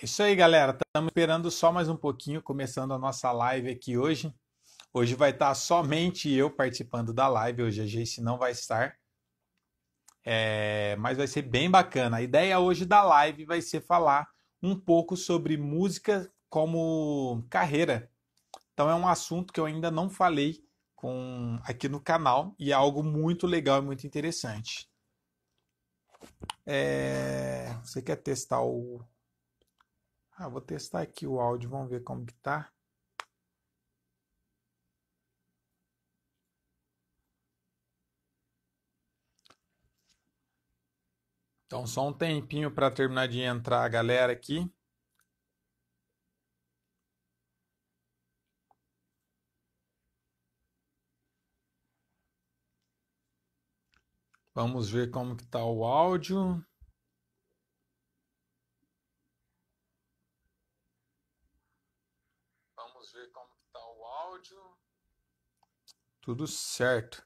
É isso aí, galera. Estamos esperando só mais um pouquinho, começando a nossa live aqui hoje. Hoje vai estar tá somente eu participando da live. Hoje a Jace não vai estar. É... Mas vai ser bem bacana. A ideia hoje da live vai ser falar um pouco sobre música como carreira. Então é um assunto que eu ainda não falei com... aqui no canal e é algo muito legal e muito interessante. É... Você quer testar o ah, vou testar aqui o áudio, vamos ver como que tá. Então, só um tempinho para terminar de entrar a galera aqui. Vamos ver como que tá o áudio. Tudo certo.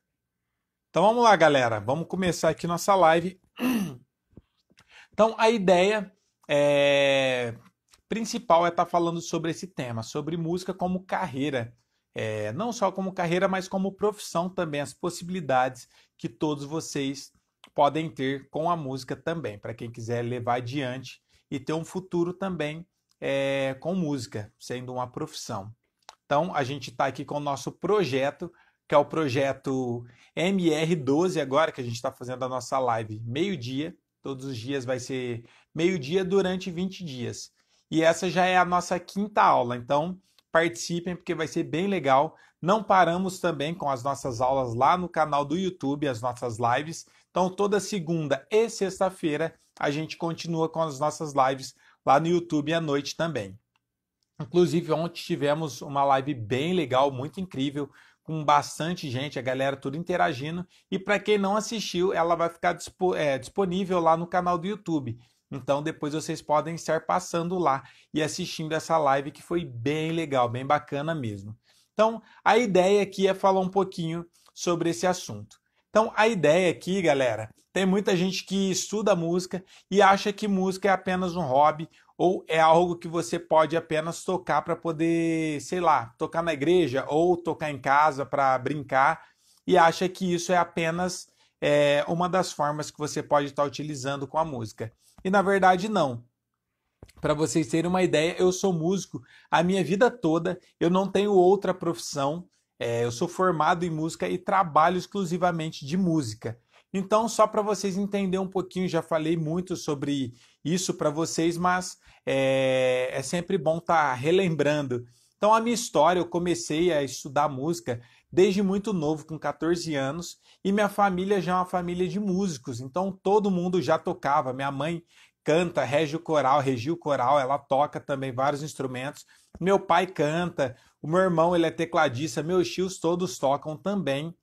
Então vamos lá, galera. Vamos começar aqui nossa live. Então a ideia é... principal é estar tá falando sobre esse tema, sobre música como carreira. É... não só como carreira, mas como profissão também, as possibilidades que todos vocês podem ter com a música também, para quem quiser levar adiante e ter um futuro também é... com música, sendo uma profissão. Então a gente está aqui com o nosso projeto que é o projeto MR12 agora, que a gente está fazendo a nossa live meio-dia, todos os dias vai ser meio-dia durante 20 dias. E essa já é a nossa quinta aula, então participem porque vai ser bem legal. Não paramos também com as nossas aulas lá no canal do YouTube, as nossas lives. Então, toda segunda e sexta-feira a gente continua com as nossas lives lá no YouTube à noite também. Inclusive, ontem tivemos uma live bem legal, muito incrível, com bastante gente, a galera tudo interagindo. E para quem não assistiu, ela vai ficar é, disponível lá no canal do YouTube. Então depois vocês podem estar passando lá e assistindo essa live que foi bem legal, bem bacana mesmo. Então a ideia aqui é falar um pouquinho sobre esse assunto. Então a ideia aqui, galera, tem muita gente que estuda música e acha que música é apenas um hobby ou é algo que você pode apenas tocar para poder, sei lá, tocar na igreja ou tocar em casa para brincar e acha que isso é apenas é, uma das formas que você pode estar tá utilizando com a música. E na verdade, não. Para vocês terem uma ideia, eu sou músico a minha vida toda, eu não tenho outra profissão, é, eu sou formado em música e trabalho exclusivamente de música. Então, só para vocês entenderem um pouquinho, já falei muito sobre isso para vocês, mas é, é sempre bom estar tá relembrando. Então, a minha história, eu comecei a estudar música desde muito novo, com 14 anos, e minha família já é uma família de músicos, então todo mundo já tocava. Minha mãe canta o coral, o coral, ela toca também vários instrumentos. Meu pai canta, o meu irmão ele é tecladista, meus tios todos tocam também.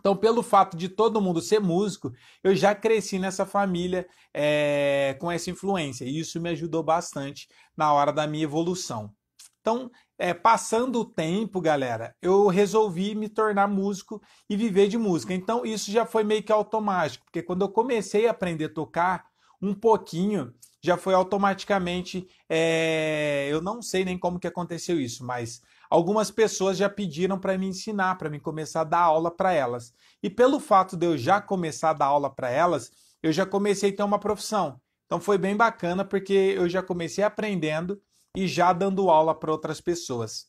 Então, pelo fato de todo mundo ser músico, eu já cresci nessa família é, com essa influência. E isso me ajudou bastante na hora da minha evolução. Então, é, passando o tempo, galera, eu resolvi me tornar músico e viver de música. Então, isso já foi meio que automático, porque quando eu comecei a aprender a tocar um pouquinho, já foi automaticamente. É... eu não sei nem como que aconteceu isso, mas algumas pessoas já pediram para me ensinar, para me começar a dar aula para elas. E pelo fato de eu já começar a dar aula para elas, eu já comecei a ter uma profissão. Então foi bem bacana porque eu já comecei aprendendo e já dando aula para outras pessoas.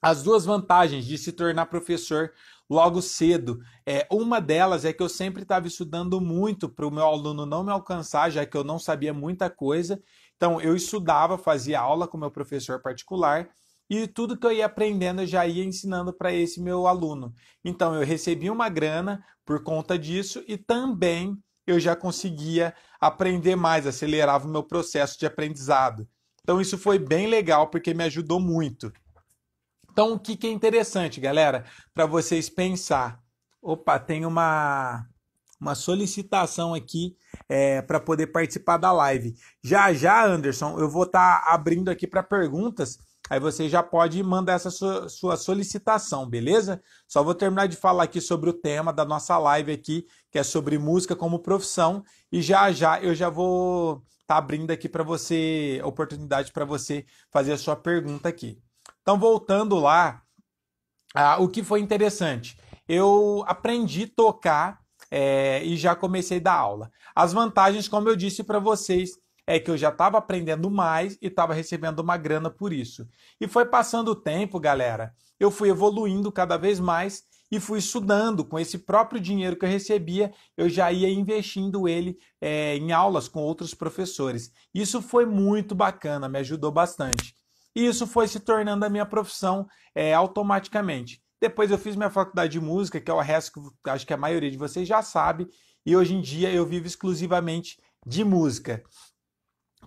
As duas vantagens de se tornar professor logo cedo. É, uma delas é que eu sempre estava estudando muito para o meu aluno não me alcançar, já que eu não sabia muita coisa. Então, eu estudava, fazia aula com meu professor particular e tudo que eu ia aprendendo eu já ia ensinando para esse meu aluno. Então, eu recebi uma grana por conta disso e também eu já conseguia aprender mais, acelerava o meu processo de aprendizado. Então, isso foi bem legal porque me ajudou muito. Então, o que, que é interessante, galera, para vocês pensar? Opa, tem uma, uma solicitação aqui é, para poder participar da live. Já já, Anderson, eu vou estar tá abrindo aqui para perguntas. Aí você já pode mandar essa sua, sua, solicitação, beleza? Só vou terminar de falar aqui sobre o tema da nossa live aqui, que é sobre música como profissão, e já já eu já vou estar tá abrindo aqui para você oportunidade para você fazer a sua pergunta aqui. Então, voltando lá, ah, o que foi interessante? Eu aprendi a tocar é, e já comecei a dar aula. As vantagens, como eu disse para vocês, é que eu já estava aprendendo mais e estava recebendo uma grana por isso. E foi passando o tempo, galera, eu fui evoluindo cada vez mais e fui estudando. Com esse próprio dinheiro que eu recebia, eu já ia investindo ele é, em aulas com outros professores. Isso foi muito bacana, me ajudou bastante. E isso foi se tornando a minha profissão é, automaticamente. Depois eu fiz minha faculdade de música, que é o resto que acho que a maioria de vocês já sabe, e hoje em dia eu vivo exclusivamente de música.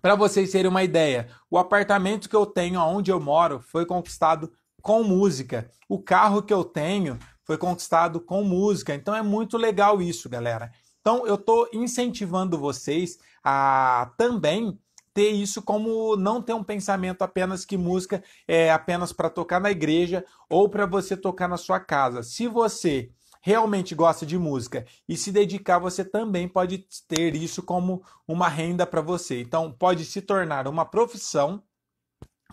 Para vocês terem uma ideia, o apartamento que eu tenho onde eu moro foi conquistado com música. O carro que eu tenho foi conquistado com música. Então é muito legal isso, galera. Então eu estou incentivando vocês a também ter isso como não ter um pensamento apenas que música é apenas para tocar na igreja ou para você tocar na sua casa. Se você realmente gosta de música e se dedicar, você também pode ter isso como uma renda para você. Então, pode se tornar uma profissão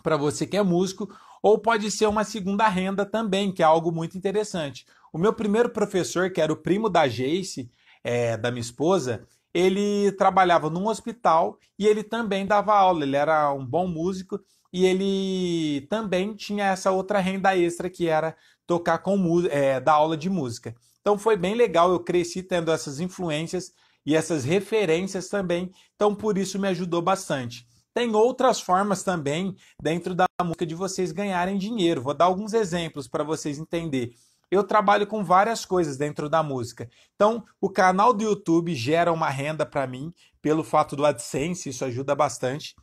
para você que é músico ou pode ser uma segunda renda também, que é algo muito interessante. O meu primeiro professor, que era o primo da Jace, é, eh, da minha esposa, ele trabalhava num hospital e ele também dava aula, ele era um bom músico e ele também tinha essa outra renda extra que era tocar com é, da aula de música. Então foi bem legal, eu cresci tendo essas influências e essas referências também, então por isso me ajudou bastante. Tem outras formas também dentro da música de vocês ganharem dinheiro. Vou dar alguns exemplos para vocês entenderem eu trabalho com várias coisas dentro da música. Então, o canal do YouTube gera uma renda para mim pelo fato do AdSense, isso ajuda bastante.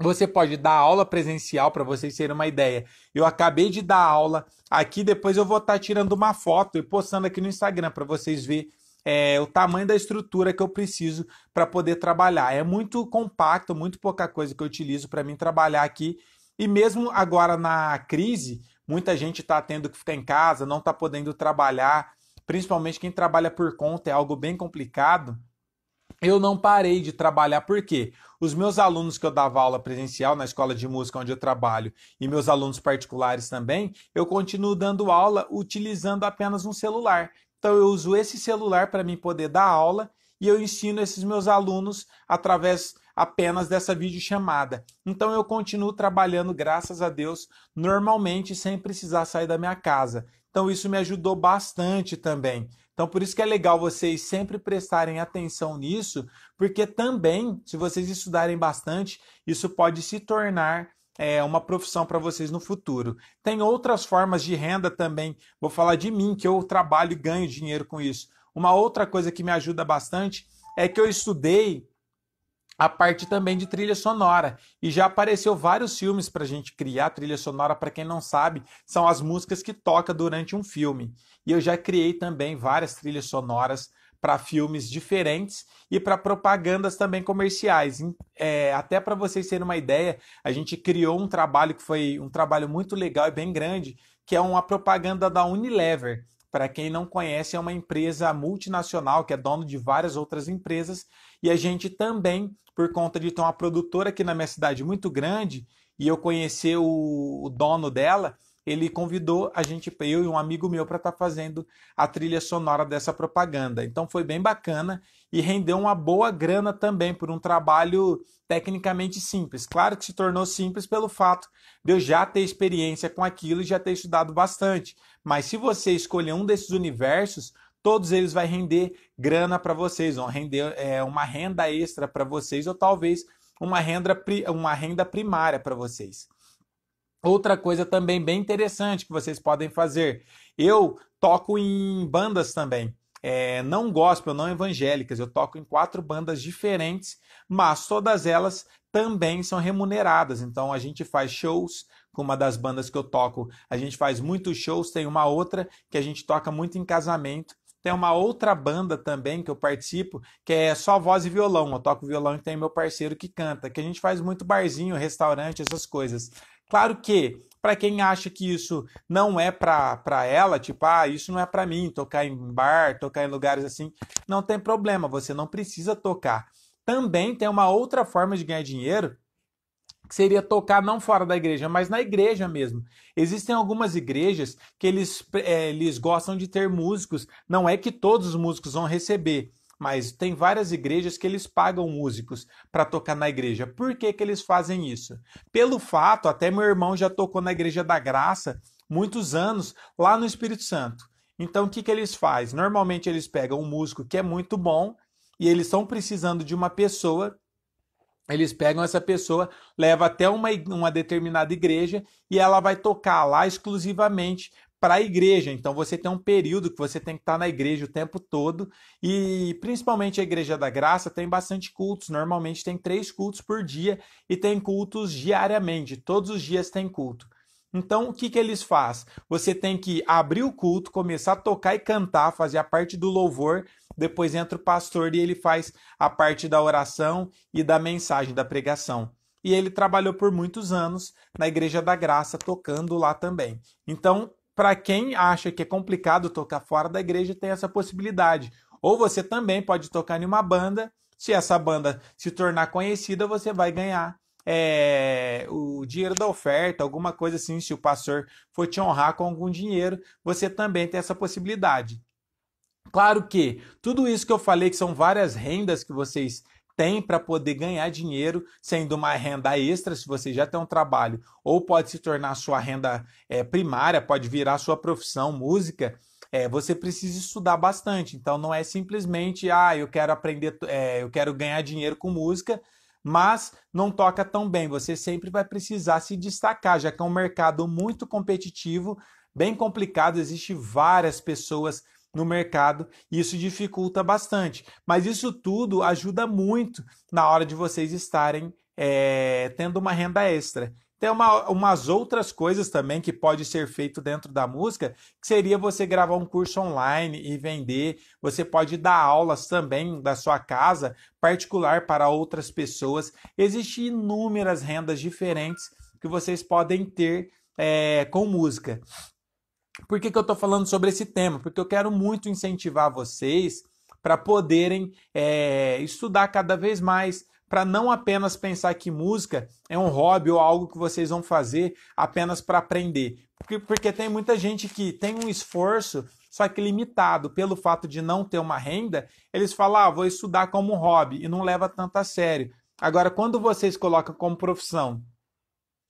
Você pode dar aula presencial para vocês terem uma ideia. Eu acabei de dar aula aqui, depois eu vou estar tá tirando uma foto e postando aqui no Instagram para vocês verem é, o tamanho da estrutura que eu preciso para poder trabalhar. É muito compacto, muito pouca coisa que eu utilizo para mim trabalhar aqui. E mesmo agora na crise, Muita gente está tendo que ficar em casa, não está podendo trabalhar, principalmente quem trabalha por conta, é algo bem complicado. Eu não parei de trabalhar, porque Os meus alunos que eu dava aula presencial na escola de música onde eu trabalho e meus alunos particulares também, eu continuo dando aula utilizando apenas um celular. Então eu uso esse celular para mim poder dar aula e eu ensino esses meus alunos através apenas dessa videochamada. Então eu continuo trabalhando, graças a Deus, normalmente sem precisar sair da minha casa. Então isso me ajudou bastante também. Então por isso que é legal vocês sempre prestarem atenção nisso, porque também, se vocês estudarem bastante, isso pode se tornar é, uma profissão para vocês no futuro. Tem outras formas de renda também. Vou falar de mim, que eu trabalho e ganho dinheiro com isso. Uma outra coisa que me ajuda bastante é que eu estudei a parte também de trilha sonora. E já apareceu vários filmes para a gente criar trilha sonora, para quem não sabe, são as músicas que toca durante um filme. E eu já criei também várias trilhas sonoras para filmes diferentes e para propagandas também comerciais. É, até para vocês terem uma ideia, a gente criou um trabalho que foi um trabalho muito legal e bem grande, que é uma propaganda da Unilever. Para quem não conhece, é uma empresa multinacional que é dono de várias outras empresas. E a gente também, por conta de ter uma produtora aqui na minha cidade muito grande, e eu conhecer o, o dono dela, ele convidou a gente, eu e um amigo meu, para estar tá fazendo a trilha sonora dessa propaganda. Então foi bem bacana e rendeu uma boa grana também por um trabalho tecnicamente simples. Claro que se tornou simples pelo fato de eu já ter experiência com aquilo e já ter estudado bastante, mas se você escolher um desses universos, todos eles vai render grana para vocês, vão render é, uma renda extra para vocês ou talvez uma renda, uma renda primária para vocês. Outra coisa também bem interessante que vocês podem fazer. Eu toco em bandas também. É, não gospel, não evangélicas. Eu toco em quatro bandas diferentes, mas todas elas também são remuneradas. Então a gente faz shows com uma das bandas que eu toco. A gente faz muitos shows, tem uma outra que a gente toca muito em casamento. Tem uma outra banda também que eu participo, que é só voz e violão. Eu toco violão e tem meu parceiro que canta, que a gente faz muito barzinho, restaurante, essas coisas. Claro que, para quem acha que isso não é para ela, tipo, ah, isso não é para mim, tocar em bar, tocar em lugares assim, não tem problema, você não precisa tocar. Também tem uma outra forma de ganhar dinheiro, que seria tocar não fora da igreja, mas na igreja mesmo. Existem algumas igrejas que eles, é, eles gostam de ter músicos. Não é que todos os músicos vão receber, mas tem várias igrejas que eles pagam músicos para tocar na igreja. Por que, que eles fazem isso? Pelo fato, até meu irmão já tocou na Igreja da Graça muitos anos, lá no Espírito Santo. Então, o que, que eles fazem? Normalmente, eles pegam um músico que é muito bom e eles estão precisando de uma pessoa eles pegam essa pessoa, levam até uma, uma determinada igreja e ela vai tocar lá exclusivamente para a igreja. Então você tem um período que você tem que estar tá na igreja o tempo todo e principalmente a igreja da graça tem bastante cultos. Normalmente tem três cultos por dia e tem cultos diariamente. Todos os dias tem culto. Então, o que, que eles faz? Você tem que abrir o culto, começar a tocar e cantar, fazer a parte do louvor, depois entra o pastor e ele faz a parte da oração e da mensagem, da pregação. E ele trabalhou por muitos anos na Igreja da Graça, tocando lá também. Então, para quem acha que é complicado tocar fora da igreja, tem essa possibilidade. Ou você também pode tocar em uma banda, se essa banda se tornar conhecida, você vai ganhar é, o dinheiro da oferta, alguma coisa assim, se o pastor for te honrar com algum dinheiro, você também tem essa possibilidade. Claro que tudo isso que eu falei, que são várias rendas que vocês têm para poder ganhar dinheiro, sendo uma renda extra, se você já tem um trabalho, ou pode se tornar sua renda é, primária, pode virar sua profissão, música. É, você precisa estudar bastante. Então não é simplesmente, ah, eu quero aprender, é, eu quero ganhar dinheiro com música mas não toca tão bem. Você sempre vai precisar se destacar, já que é um mercado muito competitivo, bem complicado, existe várias pessoas no mercado e isso dificulta bastante. Mas isso tudo ajuda muito na hora de vocês estarem é, tendo uma renda extra. Tem uma, umas outras coisas também que pode ser feito dentro da música, que seria você gravar um curso online e vender. Você pode dar aulas também da sua casa, particular para outras pessoas. Existem inúmeras rendas diferentes que vocês podem ter é, com música. Por que, que eu estou falando sobre esse tema? Porque eu quero muito incentivar vocês para poderem é, estudar cada vez mais, para não apenas pensar que música é um hobby ou algo que vocês vão fazer apenas para aprender. Porque, porque tem muita gente que tem um esforço, só que limitado pelo fato de não ter uma renda, eles falam, ah, vou estudar como hobby e não leva tanto a sério. Agora, quando vocês colocam como profissão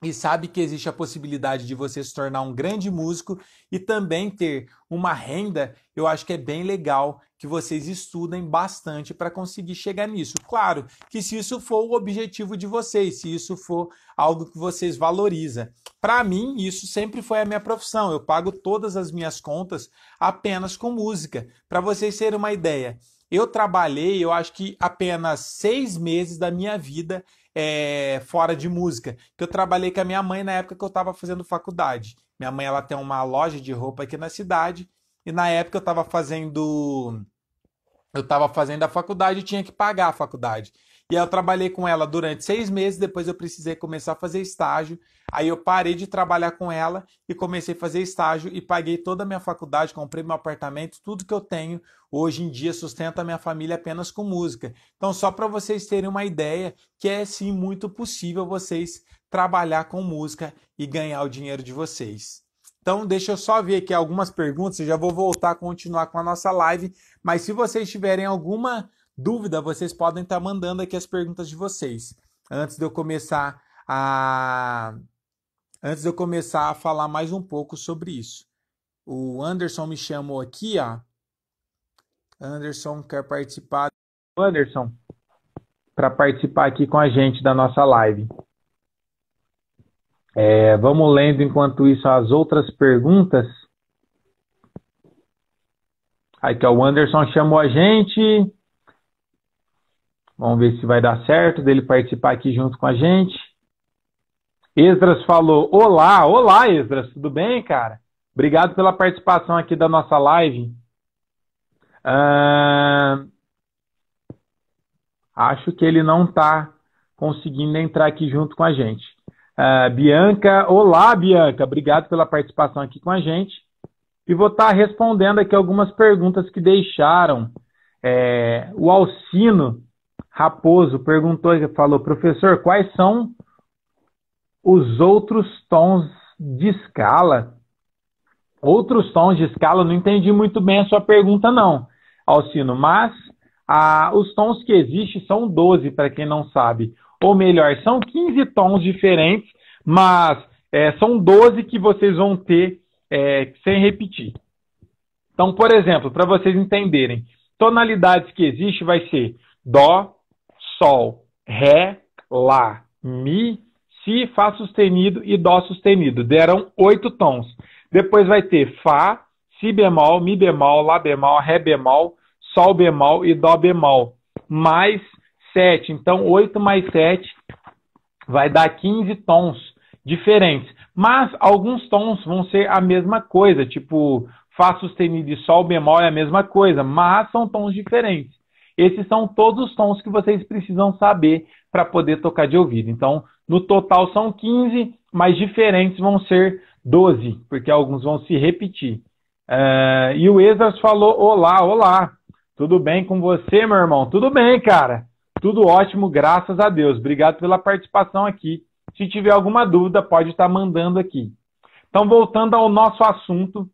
e sabe que existe a possibilidade de você se tornar um grande músico e também ter uma renda, eu acho que é bem legal que vocês estudem bastante para conseguir chegar nisso. Claro que se isso for o objetivo de vocês, se isso for algo que vocês valorizam. Para mim, isso sempre foi a minha profissão. Eu pago todas as minhas contas apenas com música. Para vocês terem uma ideia, eu trabalhei, eu acho que apenas seis meses da minha vida é, fora de música, que eu trabalhei com a minha mãe na época que eu estava fazendo faculdade. Minha mãe ela tem uma loja de roupa aqui na cidade e na época eu estava fazendo eu estava fazendo a faculdade e tinha que pagar a faculdade. E eu trabalhei com ela durante seis meses, depois eu precisei começar a fazer estágio. Aí eu parei de trabalhar com ela e comecei a fazer estágio e paguei toda a minha faculdade, comprei meu apartamento, tudo que eu tenho hoje em dia sustenta a minha família apenas com música. Então, só para vocês terem uma ideia, que é sim muito possível vocês trabalhar com música e ganhar o dinheiro de vocês. Então, deixa eu só ver aqui algumas perguntas, eu já vou voltar a continuar com a nossa live, mas se vocês tiverem alguma dúvida, vocês podem estar tá mandando aqui as perguntas de vocês. Antes de eu começar a antes de eu começar a falar mais um pouco sobre isso. O Anderson me chamou aqui, ó. Anderson quer participar. Anderson, para participar aqui com a gente da nossa live. É, vamos lendo enquanto isso as outras perguntas. Aqui, ó, o Anderson chamou a gente. Vamos ver se vai dar certo dele participar aqui junto com a gente. Esdras falou: Olá, olá, Esdras, tudo bem, cara? Obrigado pela participação aqui da nossa live. acho que ele não está conseguindo entrar aqui junto com a gente. Ah, Bianca, olá, Bianca, obrigado pela participação aqui com a gente. E vou estar tá respondendo aqui algumas perguntas que deixaram. É, o Alcino Raposo perguntou e falou: professor, quais são os outros tons de escala? Outros tons de escala, não entendi muito bem a sua pergunta, não, Alcino, mas ah, os tons que existem são 12, para quem não sabe. Ou melhor, são 15 tons diferentes, mas é, são 12 que vocês vão ter é, sem repetir. Então, por exemplo, para vocês entenderem, tonalidades que existem vai ser Dó, Sol, Ré, Lá, Mi, Si, Fá sustenido e Dó sustenido. Deram oito tons. Depois vai ter Fá, Si bemol, Mi bemol, Lá bemol, Ré bemol, Sol bemol e Dó bemol. Mais sete. Então, oito mais sete vai dar quinze tons diferentes. Mas alguns tons vão ser a mesma coisa, tipo Fá sustenido e Sol bemol é a mesma coisa, mas são tons diferentes. Esses são todos os tons que vocês precisam saber para poder tocar de ouvido. Então, no total são 15, mas diferentes vão ser 12, porque alguns vão se repetir. Uh, e o Esdras falou: Olá, olá, tudo bem com você, meu irmão? Tudo bem, cara. Tudo ótimo, graças a Deus. Obrigado pela participação aqui. Se tiver alguma dúvida, pode estar tá mandando aqui. Então, voltando ao nosso assunto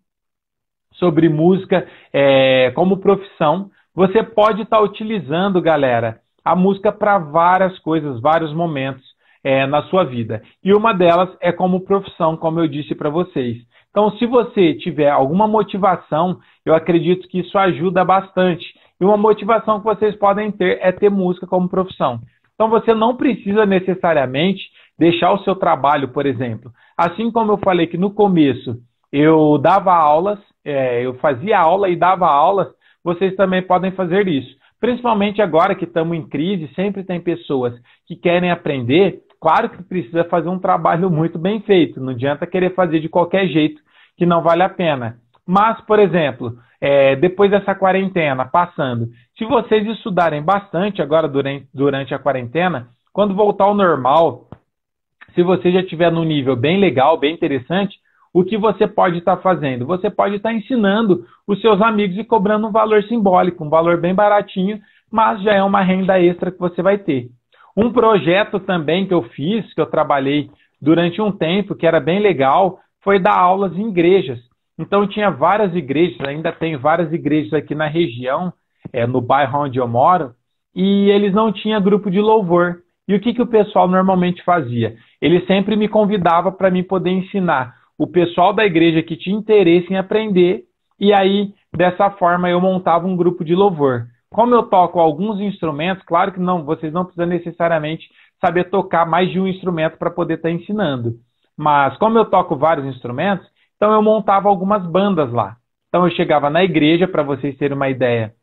sobre música é, como profissão, você pode estar tá utilizando, galera, a música para várias coisas, vários momentos é, na sua vida. E uma delas é como profissão, como eu disse para vocês. Então, se você tiver alguma motivação, eu acredito que isso ajuda bastante. E uma motivação que vocês podem ter é ter música como profissão. Então, você não precisa necessariamente deixar o seu trabalho, por exemplo. Assim como eu falei que no começo eu dava aulas, é, eu fazia aula e dava aulas, vocês também podem fazer isso. Principalmente agora que estamos em crise, sempre tem pessoas que querem aprender. Claro que precisa fazer um trabalho muito bem feito, não adianta querer fazer de qualquer jeito, que não vale a pena. Mas, por exemplo, é, depois dessa quarentena passando, se vocês estudarem bastante agora durante, durante a quarentena, quando voltar ao normal, se você já tiver num nível bem legal, bem interessante, o que você pode estar tá fazendo? Você pode estar tá ensinando os seus amigos e cobrando um valor simbólico, um valor bem baratinho, mas já é uma renda extra que você vai ter. Um projeto também que eu fiz, que eu trabalhei durante um tempo, que era bem legal, foi dar aulas em igrejas. Então tinha várias igrejas, ainda tem várias igrejas aqui na região, é, no bairro onde eu moro, e eles não tinham grupo de louvor. E o que, que o pessoal normalmente fazia? Ele sempre me convidava para mim poder ensinar o pessoal da igreja que tinha interesse em aprender, e aí, dessa forma, eu montava um grupo de louvor. Como eu toco alguns instrumentos, claro que não, vocês não precisam necessariamente saber tocar mais de um instrumento para poder estar tá ensinando. Mas como eu toco vários instrumentos, então eu montava algumas bandas lá. Então eu chegava na igreja, para vocês terem uma ideia.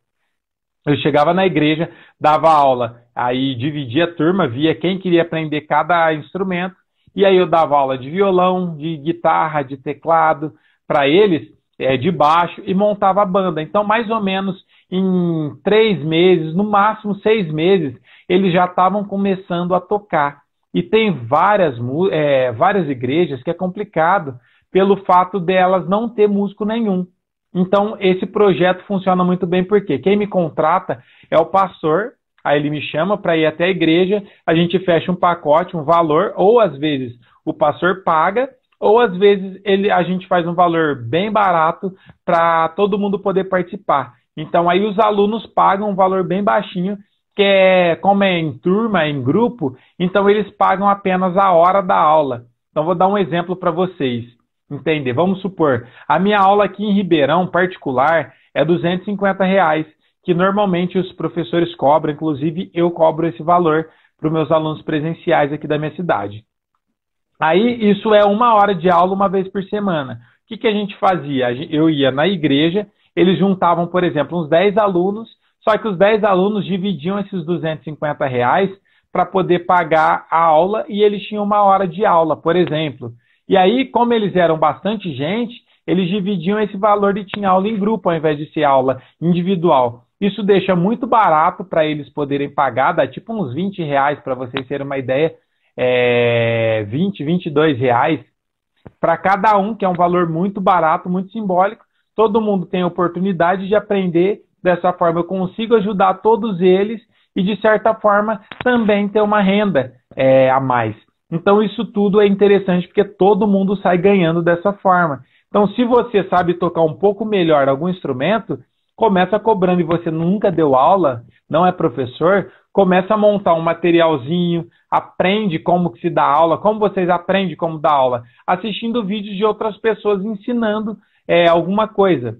Eu chegava na igreja, dava aula, aí dividia a turma, via quem queria aprender cada instrumento e aí eu dava aula de violão, de guitarra, de teclado para eles, é, de baixo, e montava a banda. Então, mais ou menos em três meses, no máximo seis meses, eles já estavam começando a tocar. E tem várias, é, várias igrejas que é complicado pelo fato delas não ter músico nenhum. Então, esse projeto funciona muito bem porque quem me contrata é o pastor Aí ele me chama para ir até a igreja, a gente fecha um pacote, um valor, ou às vezes o pastor paga, ou às vezes ele, a gente faz um valor bem barato para todo mundo poder participar. Então aí os alunos pagam um valor bem baixinho, que é como é em turma, é em grupo, então eles pagam apenas a hora da aula. Então vou dar um exemplo para vocês entender. Vamos supor, a minha aula aqui em Ribeirão particular é R$ reais que normalmente os professores cobram, inclusive eu cobro esse valor para os meus alunos presenciais aqui da minha cidade. Aí isso é uma hora de aula uma vez por semana. O que, que a gente fazia? Eu ia na igreja, eles juntavam, por exemplo, uns 10 alunos, só que os 10 alunos dividiam esses 250 reais para poder pagar a aula e eles tinham uma hora de aula, por exemplo. E aí, como eles eram bastante gente, eles dividiam esse valor e tinha aula em grupo ao invés de ser aula individual. Isso deixa muito barato para eles poderem pagar, dá tipo uns 20 reais para vocês terem uma ideia, é, 20, 22 reais para cada um, que é um valor muito barato, muito simbólico. Todo mundo tem a oportunidade de aprender dessa forma. Eu consigo ajudar todos eles e, de certa forma, também ter uma renda é, a mais. Então, isso tudo é interessante porque todo mundo sai ganhando dessa forma. Então, se você sabe tocar um pouco melhor algum instrumento, começa cobrando e você nunca deu aula, não é professor, começa a montar um materialzinho, aprende como que se dá aula, como vocês aprendem como dar aula, assistindo vídeos de outras pessoas ensinando é, alguma coisa.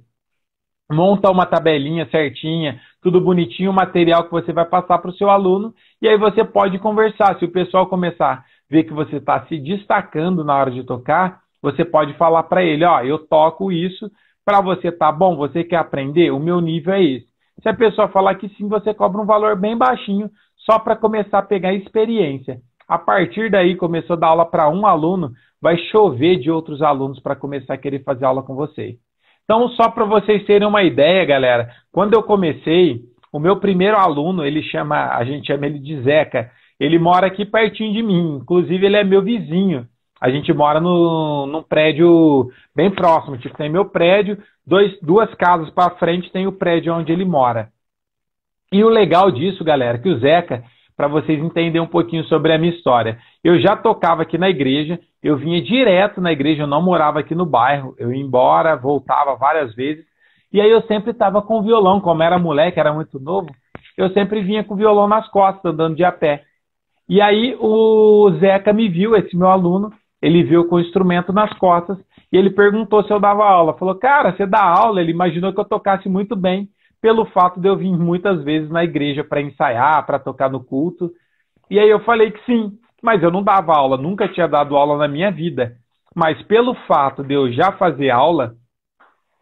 Monta uma tabelinha certinha, tudo bonitinho, o material que você vai passar para o seu aluno, e aí você pode conversar. Se o pessoal começar a ver que você está se destacando na hora de tocar, você pode falar para ele, ó, eu toco isso, para você tá bom, você quer aprender, o meu nível é esse. Se a pessoa falar que sim, você cobra um valor bem baixinho, só para começar a pegar experiência. A partir daí, começou a dar aula para um aluno, vai chover de outros alunos para começar a querer fazer aula com você. Então, só para vocês terem uma ideia, galera, quando eu comecei, o meu primeiro aluno, ele chama, a gente chama ele de Zeca, ele mora aqui pertinho de mim, inclusive ele é meu vizinho. A gente mora no, num prédio bem próximo, tipo, tem meu prédio, dois, duas casas para frente tem o prédio onde ele mora. E o legal disso, galera, que o Zeca, para vocês entenderem um pouquinho sobre a minha história, eu já tocava aqui na igreja, eu vinha direto na igreja, eu não morava aqui no bairro, eu ia embora, voltava várias vezes, e aí eu sempre estava com violão, como era moleque, era muito novo, eu sempre vinha com violão nas costas, andando de a pé. E aí o Zeca me viu, esse meu aluno, ele viu com o instrumento nas costas e ele perguntou se eu dava aula. Falou, cara, você dá aula? Ele imaginou que eu tocasse muito bem, pelo fato de eu vir muitas vezes na igreja para ensaiar, para tocar no culto. E aí eu falei que sim, mas eu não dava aula, nunca tinha dado aula na minha vida. Mas pelo fato de eu já fazer aula,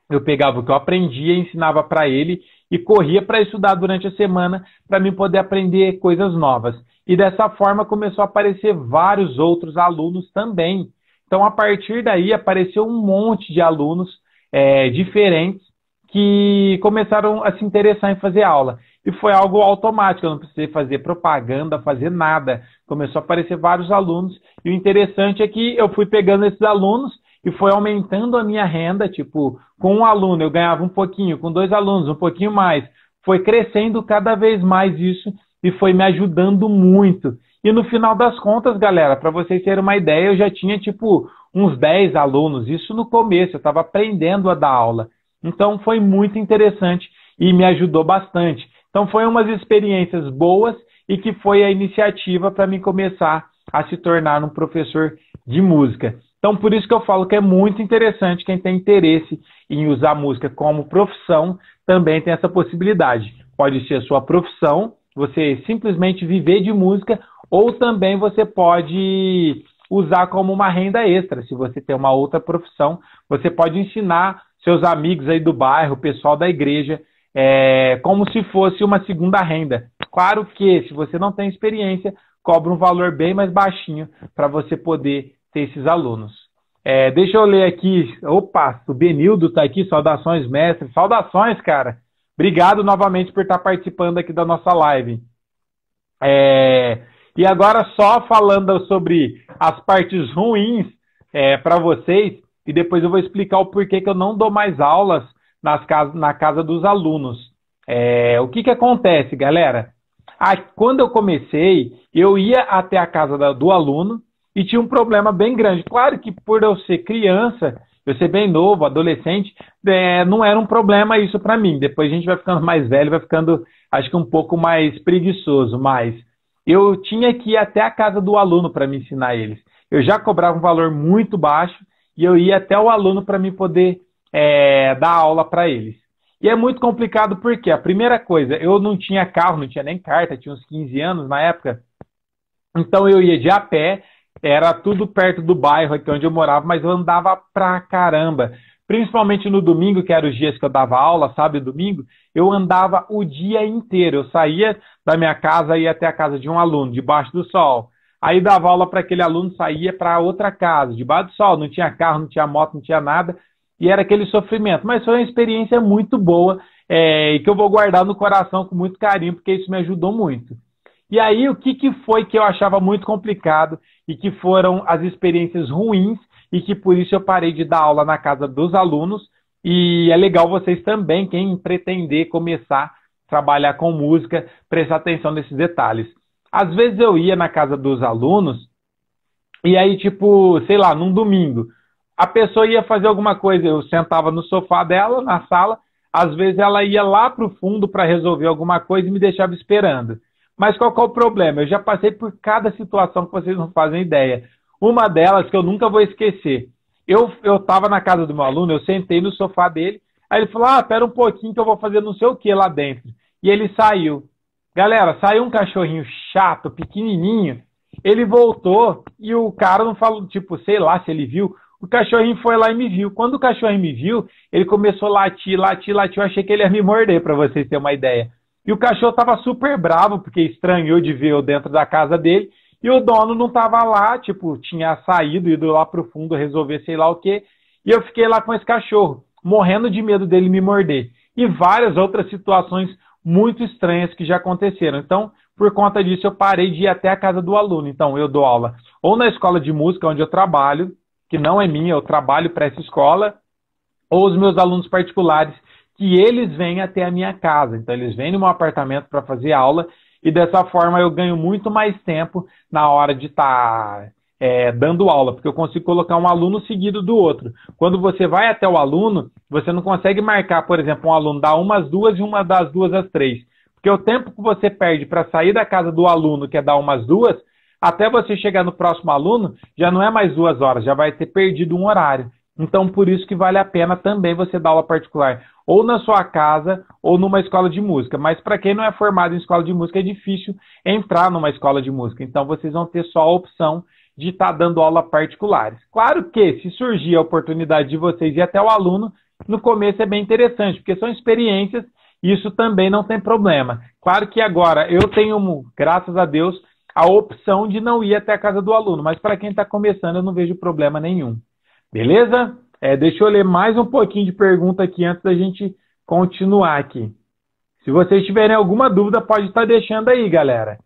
eu pegava o que eu aprendia, ensinava para ele e corria para estudar durante a semana para mim poder aprender coisas novas. E dessa forma começou a aparecer vários outros alunos também. Então, a partir daí, apareceu um monte de alunos é, diferentes que começaram a se interessar em fazer aula. E foi algo automático, eu não precisei fazer propaganda, fazer nada. Começou a aparecer vários alunos. E o interessante é que eu fui pegando esses alunos e foi aumentando a minha renda. Tipo, com um aluno eu ganhava um pouquinho, com dois alunos um pouquinho mais. Foi crescendo cada vez mais isso e foi me ajudando muito. E no final das contas, galera, para vocês terem uma ideia, eu já tinha tipo uns 10 alunos, isso no começo, eu estava aprendendo a dar aula. Então foi muito interessante e me ajudou bastante. Então foi umas experiências boas e que foi a iniciativa para mim começar a se tornar um professor de música. Então por isso que eu falo que é muito interessante quem tem interesse em usar música como profissão, também tem essa possibilidade. Pode ser a sua profissão você simplesmente viver de música, ou também você pode usar como uma renda extra. Se você tem uma outra profissão, você pode ensinar seus amigos aí do bairro, o pessoal da igreja, é, como se fosse uma segunda renda. Claro que, se você não tem experiência, cobra um valor bem mais baixinho para você poder ter esses alunos. É, deixa eu ler aqui. Opa, o Benildo está aqui. Saudações, mestre. Saudações, cara. Obrigado novamente por estar participando aqui da nossa live. É, e agora, só falando sobre as partes ruins é, para vocês, e depois eu vou explicar o porquê que eu não dou mais aulas nas casa, na casa dos alunos. É, o que, que acontece, galera? quando eu comecei, eu ia até a casa da, do aluno e tinha um problema bem grande. Claro que por eu ser criança, eu ser bem novo, adolescente, é, não era um problema isso para mim. Depois a gente vai ficando mais velho, vai ficando, acho que um pouco mais preguiçoso, mas eu tinha que ir até a casa do aluno para me ensinar eles. Eu já cobrava um valor muito baixo e eu ia até o aluno para me poder é, dar aula para eles. E é muito complicado porque a primeira coisa, eu não tinha carro, não tinha nem carta, tinha uns 15 anos na época. Então eu ia de a pé, era tudo perto do bairro aqui onde eu morava, mas eu andava pra caramba. Principalmente no domingo, que eram os dias que eu dava aula, sabe, domingo, eu andava o dia inteiro. Eu saía da minha casa e ia até a casa de um aluno, debaixo do sol. Aí dava aula para aquele aluno, saía para outra casa, debaixo do sol, não tinha carro, não tinha moto, não tinha nada, e era aquele sofrimento. Mas foi uma experiência muito boa é, e que eu vou guardar no coração com muito carinho, porque isso me ajudou muito. E aí, o que, que foi que eu achava muito complicado e que foram as experiências ruins e que por isso eu parei de dar aula na casa dos alunos. E é legal vocês também, quem pretender começar a trabalhar com música, prestar atenção nesses detalhes. Às vezes eu ia na casa dos alunos e aí, tipo, sei lá, num domingo, a pessoa ia fazer alguma coisa, eu sentava no sofá dela, na sala, às vezes ela ia lá para o fundo para resolver alguma coisa e me deixava esperando. Mas qual é o problema? Eu já passei por cada situação que vocês não fazem ideia. Uma delas que eu nunca vou esquecer. Eu estava na casa do meu aluno, eu sentei no sofá dele, aí ele falou: Ah, pera um pouquinho que eu vou fazer não sei o que lá dentro. E ele saiu. Galera, saiu um cachorrinho chato, pequenininho. Ele voltou e o cara não falou, tipo, sei lá se ele viu. O cachorrinho foi lá e me viu. Quando o cachorrinho me viu, ele começou a latir, latir, latir. Eu achei que ele ia me morder, para vocês terem uma ideia. E o cachorro estava super bravo, porque estranhou de ver eu dentro da casa dele. E o dono não estava lá, tipo, tinha saído, ido lá pro fundo resolver sei lá o quê. E eu fiquei lá com esse cachorro, morrendo de medo dele me morder. E várias outras situações muito estranhas que já aconteceram. Então, por conta disso, eu parei de ir até a casa do aluno. Então, eu dou aula ou na escola de música, onde eu trabalho, que não é minha, eu trabalho para essa escola, ou os meus alunos particulares que eles vêm até a minha casa. Então, eles vêm no meu apartamento para fazer aula e dessa forma eu ganho muito mais tempo na hora de estar tá, é, dando aula, porque eu consigo colocar um aluno seguido do outro. Quando você vai até o aluno, você não consegue marcar, por exemplo, um aluno dá umas duas e uma das duas às três. Porque o tempo que você perde para sair da casa do aluno, que é dar umas duas, até você chegar no próximo aluno, já não é mais duas horas, já vai ter perdido um horário. Então, por isso que vale a pena também você dar aula particular, ou na sua casa, ou numa escola de música. Mas para quem não é formado em escola de música, é difícil entrar numa escola de música. Então, vocês vão ter só a opção de estar tá dando aula particulares. Claro que, se surgir a oportunidade de vocês ir até o aluno, no começo é bem interessante, porque são experiências, e isso também não tem problema. Claro que agora eu tenho, graças a Deus, a opção de não ir até a casa do aluno, mas para quem está começando, eu não vejo problema nenhum. Beleza? É, deixa eu ler mais um pouquinho de pergunta aqui antes da gente continuar aqui. Se vocês tiverem alguma dúvida, pode estar tá deixando aí, galera.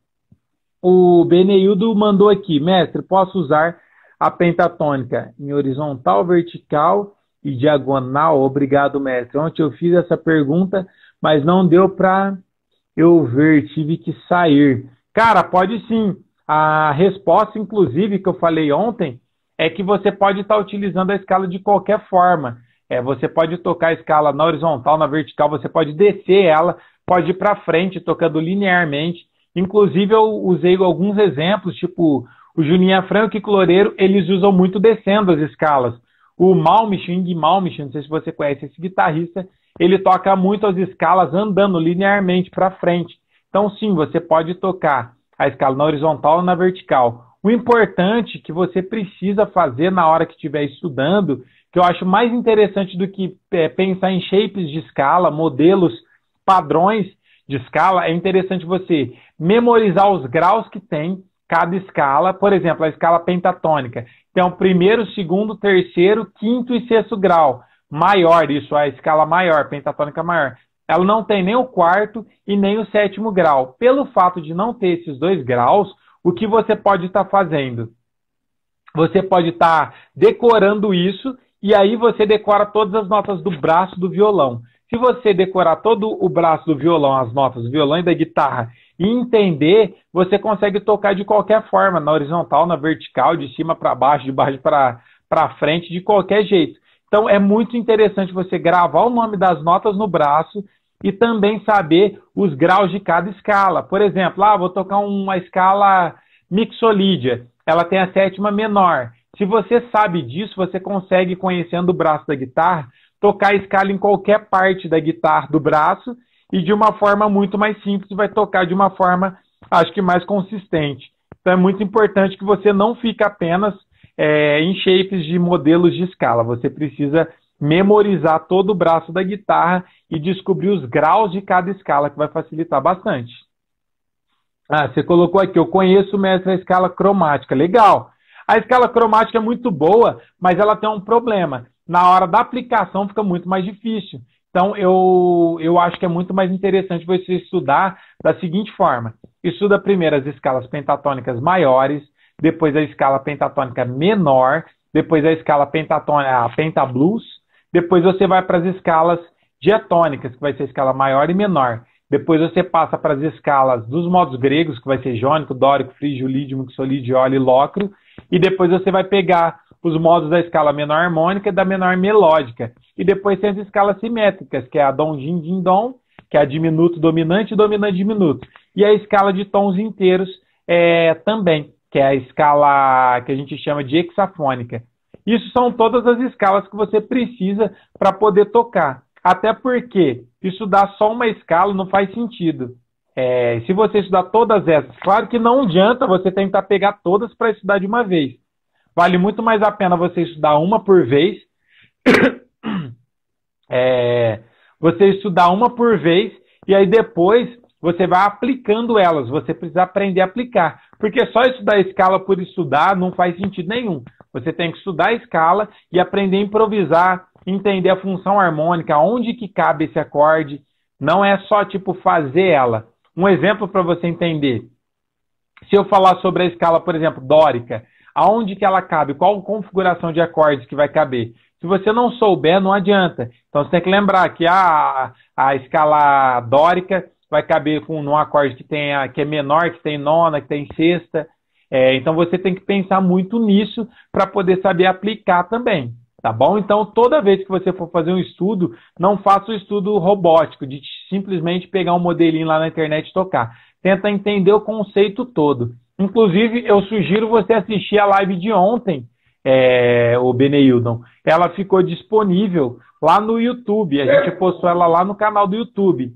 O Beneildo mandou aqui, mestre, posso usar a pentatônica em horizontal, vertical e diagonal? Obrigado, mestre. Ontem eu fiz essa pergunta, mas não deu para eu ver, tive que sair. Cara, pode sim. A resposta, inclusive, que eu falei ontem, é que você pode estar tá utilizando a escala de qualquer forma. É, você pode tocar a escala na horizontal, na vertical, você pode descer ela, pode ir para frente, tocando linearmente. Inclusive, eu usei alguns exemplos, tipo o Juninho Franco e Cloreiro, eles usam muito descendo as escalas. O Malmich, Ing Malmich, não sei se você conhece esse guitarrista, ele toca muito as escalas andando linearmente para frente. Então, sim, você pode tocar a escala na horizontal ou na vertical o importante que você precisa fazer na hora que estiver estudando, que eu acho mais interessante do que é, pensar em shapes de escala, modelos, padrões de escala, é interessante você memorizar os graus que tem cada escala, por exemplo, a escala pentatônica. Então, primeiro, segundo, terceiro, quinto e sexto grau. Maior, isso, a escala maior, pentatônica maior. Ela não tem nem o quarto e nem o sétimo grau. Pelo fato de não ter esses dois graus, o que você pode estar tá fazendo? Você pode estar tá decorando isso e aí você decora todas as notas do braço do violão. Se você decorar todo o braço do violão, as notas do violão e da guitarra e entender, você consegue tocar de qualquer forma, na horizontal, na vertical, de cima para baixo, de baixo para frente, de qualquer jeito. Então é muito interessante você gravar o nome das notas no braço e também saber os graus de cada escala. Por exemplo, ah, vou tocar uma escala mixolídia, ela tem a sétima menor. Se você sabe disso, você consegue, conhecendo o braço da guitarra, tocar a escala em qualquer parte da guitarra do braço e de uma forma muito mais simples, vai tocar de uma forma, acho que mais consistente. Então é muito importante que você não fique apenas é, em shapes de modelos de escala. Você precisa memorizar todo o braço da guitarra e descobrir os graus de cada escala, que vai facilitar bastante. Ah, você colocou aqui, eu conheço o mestre da escala cromática. Legal. A escala cromática é muito boa, mas ela tem um problema. Na hora da aplicação fica muito mais difícil. Então, eu, eu acho que é muito mais interessante você estudar da seguinte forma: estuda primeiro as escalas pentatônicas maiores, depois a escala pentatônica menor, depois a escala pentatônica, a pentablues, depois você vai para as escalas diatônicas, que vai ser escala maior e menor. Depois você passa para as escalas dos modos gregos, que vai ser jônico, dórico, frígio, lídio, solídio, óleo e locro. E depois você vai pegar os modos da escala menor harmônica e da menor melódica. E depois tem as escalas simétricas, que é a dom, din, din, dom, que é a diminuto, dominante dominante, diminuto. E a escala de tons inteiros é, também, que é a escala que a gente chama de hexafônica. Isso são todas as escalas que você precisa para poder tocar. Até porque estudar só uma escala não faz sentido. É, se você estudar todas essas, claro que não adianta você tentar pegar todas para estudar de uma vez. Vale muito mais a pena você estudar uma por vez. É, você estudar uma por vez e aí depois você vai aplicando elas. Você precisa aprender a aplicar. Porque só estudar escala por estudar não faz sentido nenhum. Você tem que estudar a escala e aprender a improvisar, entender a função harmônica, onde que cabe esse acorde. Não é só tipo fazer ela. Um exemplo para você entender. Se eu falar sobre a escala, por exemplo, dórica, aonde que ela cabe, qual configuração de acordes que vai caber. Se você não souber, não adianta. Então você tem que lembrar que a, a escala dórica vai caber com um acorde que, tem a, que é menor, que tem nona, que tem sexta. É, então você tem que pensar muito nisso para poder saber aplicar também, tá bom? Então toda vez que você for fazer um estudo, não faça um estudo robótico, de simplesmente pegar um modelinho lá na internet e tocar. Tenta entender o conceito todo. Inclusive, eu sugiro você assistir a live de ontem, é, o Beneildon. Ela ficou disponível lá no YouTube. A gente é? postou ela lá no canal do YouTube.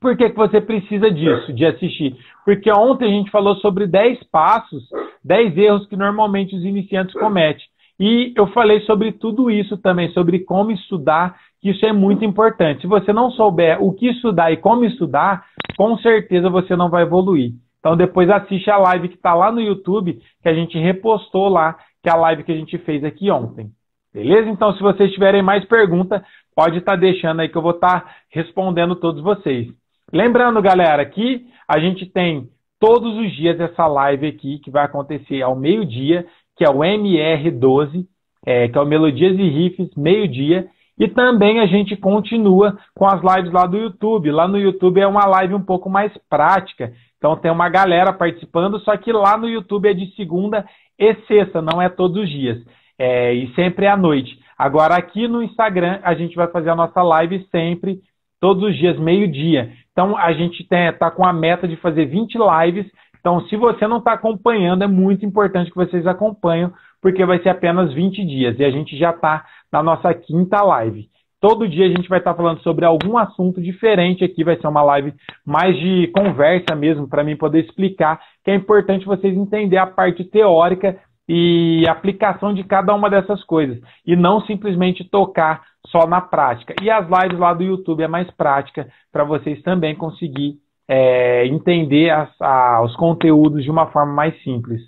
Por que, que você precisa disso, de assistir? Porque ontem a gente falou sobre 10 passos, 10 erros que normalmente os iniciantes cometem. E eu falei sobre tudo isso também, sobre como estudar, que isso é muito importante. Se você não souber o que estudar e como estudar, com certeza você não vai evoluir. Então depois assiste a live que está lá no YouTube, que a gente repostou lá, que é a live que a gente fez aqui ontem. Beleza? Então, se vocês tiverem mais pergunta, pode estar tá deixando aí que eu vou estar tá respondendo todos vocês. Lembrando, galera, que a gente tem todos os dias essa live aqui que vai acontecer ao meio-dia, que é o MR12, é, que é o Melodias e Riffs, meio-dia. E também a gente continua com as lives lá do YouTube. Lá no YouTube é uma live um pouco mais prática. Então tem uma galera participando, só que lá no YouTube é de segunda e sexta, não é todos os dias. É, e sempre à noite. Agora aqui no Instagram a gente vai fazer a nossa live sempre, todos os dias, meio-dia. Então a gente está com a meta de fazer 20 lives. Então, se você não está acompanhando, é muito importante que vocês acompanhem, porque vai ser apenas 20 dias. E a gente já está na nossa quinta live. Todo dia a gente vai estar tá falando sobre algum assunto diferente aqui. Vai ser uma live mais de conversa mesmo, para mim poder explicar, que é importante vocês entenderem a parte teórica e aplicação de cada uma dessas coisas. E não simplesmente tocar só na prática. E as lives lá do YouTube é mais prática para vocês também conseguir é, entender as, a, os conteúdos de uma forma mais simples.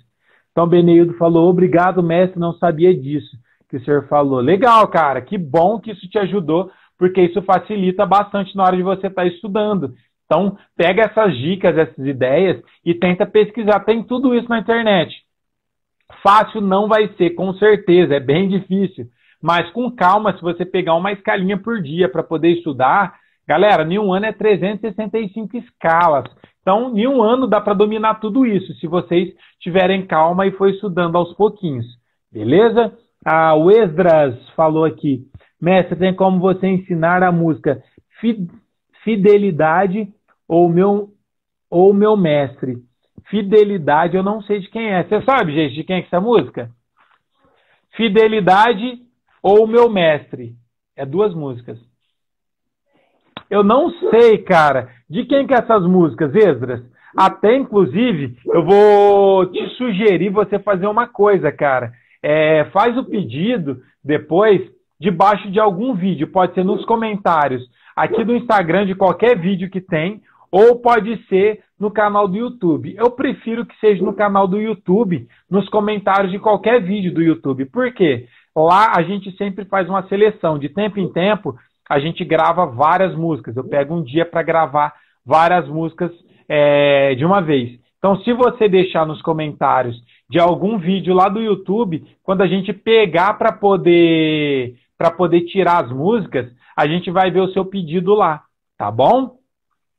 Então, Beneildo falou: Obrigado, mestre, não sabia disso que o senhor falou. Legal, cara, que bom que isso te ajudou, porque isso facilita bastante na hora de você estar tá estudando. Então, pega essas dicas, essas ideias e tenta pesquisar. Tem tudo isso na internet. Fácil não vai ser, com certeza, é bem difícil. Mas com calma, se você pegar uma escalinha por dia para poder estudar, galera, um ano é 365 escalas. Então, em um ano dá para dominar tudo isso, se vocês tiverem calma e for estudando aos pouquinhos. Beleza? Ah, o Esdras falou aqui. Mestre, tem como você ensinar a música Fidelidade ou meu, ou meu mestre? Fidelidade, eu não sei de quem é. Você sabe, gente, de quem é essa música? Fidelidade ou Meu Mestre. É duas músicas. Eu não sei, cara, de quem que é essas músicas, Esdras? Até, inclusive, eu vou te sugerir você fazer uma coisa, cara. É, faz o pedido depois debaixo de algum vídeo, pode ser nos comentários aqui do Instagram de qualquer vídeo que tem, ou pode ser no canal do YouTube. Eu prefiro que seja no canal do YouTube, nos comentários de qualquer vídeo do YouTube. Por quê? Lá a gente sempre faz uma seleção. De tempo em tempo, a gente grava várias músicas. Eu pego um dia para gravar várias músicas é, de uma vez. Então, se você deixar nos comentários de algum vídeo lá do YouTube, quando a gente pegar para poder para poder tirar as músicas, a gente vai ver o seu pedido lá, tá bom?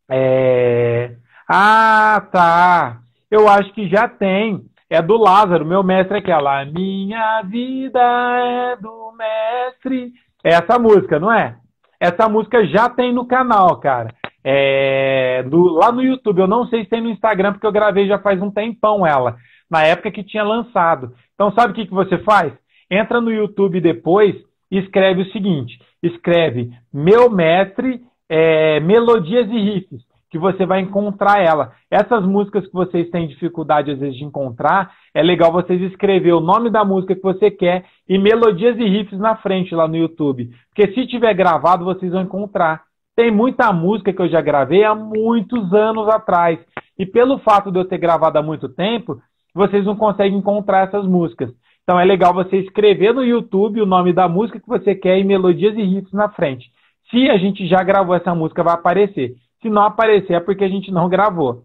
É... Ah, tá. Eu acho que já tem é do Lázaro. Meu mestre é aquela. Minha vida é do mestre. É essa música, não é? Essa música já tem no canal, cara. É, do, lá no YouTube. Eu não sei se tem no Instagram, porque eu gravei já faz um tempão ela. Na época que tinha lançado. Então, sabe o que, que você faz? Entra no YouTube depois e escreve o seguinte: escreve Meu Mestre, é, Melodias e Riffs que você vai encontrar ela. Essas músicas que vocês têm dificuldade às vezes de encontrar, é legal vocês escrever o nome da música que você quer e melodias e riffs na frente lá no YouTube, porque se tiver gravado vocês vão encontrar. Tem muita música que eu já gravei há muitos anos atrás e pelo fato de eu ter gravado há muito tempo, vocês não conseguem encontrar essas músicas. Então é legal você escrever no YouTube o nome da música que você quer e melodias e riffs na frente. Se a gente já gravou essa música, vai aparecer. Se não aparecer, é porque a gente não gravou.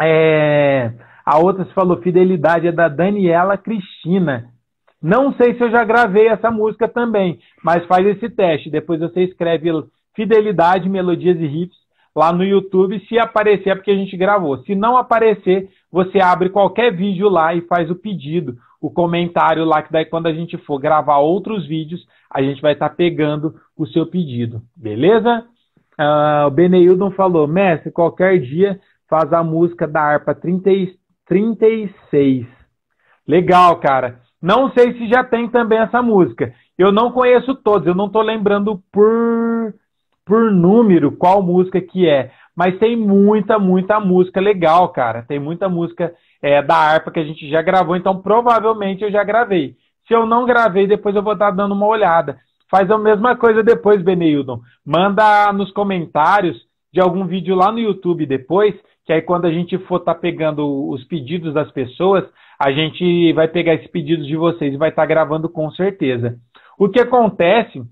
É... A outra se falou Fidelidade, é da Daniela Cristina. Não sei se eu já gravei essa música também, mas faz esse teste. Depois você escreve Fidelidade, Melodias e Riffs lá no YouTube. Se aparecer, é porque a gente gravou. Se não aparecer, você abre qualquer vídeo lá e faz o pedido, o comentário lá, que daí quando a gente for gravar outros vídeos, a gente vai estar tá pegando o seu pedido, beleza? Uh, o Beneildon falou, mestre, qualquer dia faz a música da harpa 30, 36. Legal, cara. Não sei se já tem também essa música. Eu não conheço todos, eu não estou lembrando por, por número qual música que é. Mas tem muita, muita música legal, cara. Tem muita música é, da harpa que a gente já gravou, então provavelmente eu já gravei. Se eu não gravei, depois eu vou estar tá dando uma olhada. Faz a mesma coisa depois, Beneildon. Manda nos comentários de algum vídeo lá no YouTube depois, que aí quando a gente for estar tá pegando os pedidos das pessoas, a gente vai pegar esses pedidos de vocês e vai estar tá gravando com certeza. O que acontece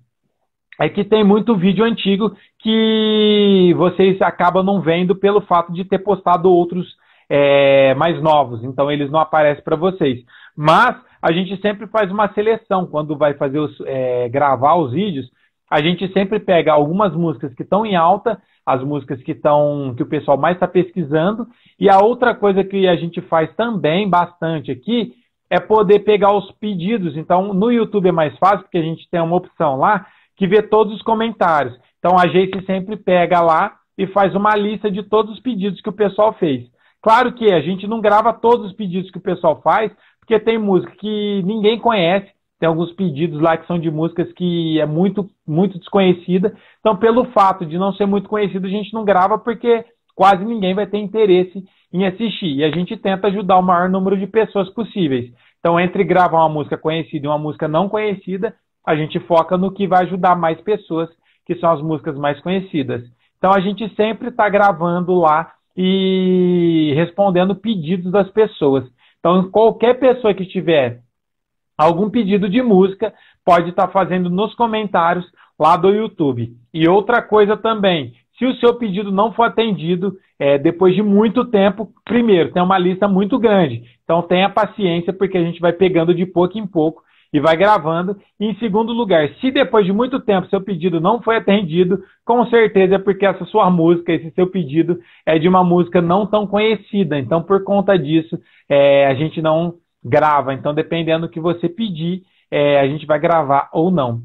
é que tem muito vídeo antigo que vocês acabam não vendo pelo fato de ter postado outros é, mais novos, então eles não aparecem para vocês. Mas a gente sempre faz uma seleção quando vai fazer os, é, gravar os vídeos. A gente sempre pega algumas músicas que estão em alta, as músicas que estão que o pessoal mais está pesquisando. E a outra coisa que a gente faz também bastante aqui é poder pegar os pedidos. Então, no YouTube é mais fácil porque a gente tem uma opção lá que vê todos os comentários. Então, a gente sempre pega lá e faz uma lista de todos os pedidos que o pessoal fez. Claro que a gente não grava todos os pedidos que o pessoal faz, porque tem música que ninguém conhece, tem alguns pedidos lá que são de músicas que é muito, muito desconhecida. Então, pelo fato de não ser muito conhecido, a gente não grava porque quase ninguém vai ter interesse em assistir. E a gente tenta ajudar o maior número de pessoas possíveis. Então, entre gravar uma música conhecida e uma música não conhecida, a gente foca no que vai ajudar mais pessoas, que são as músicas mais conhecidas. Então, a gente sempre está gravando lá e respondendo pedidos das pessoas. Então, qualquer pessoa que tiver algum pedido de música, pode estar tá fazendo nos comentários lá do YouTube. E outra coisa também, se o seu pedido não for atendido, é, depois de muito tempo, primeiro, tem uma lista muito grande. Então tenha paciência, porque a gente vai pegando de pouco em pouco e vai gravando. E em segundo lugar, se depois de muito tempo seu pedido não foi atendido, com certeza é porque essa sua música, esse seu pedido é de uma música não tão conhecida. Então, por conta disso, é, a gente não grava. Então, dependendo do que você pedir, é, a gente vai gravar ou não.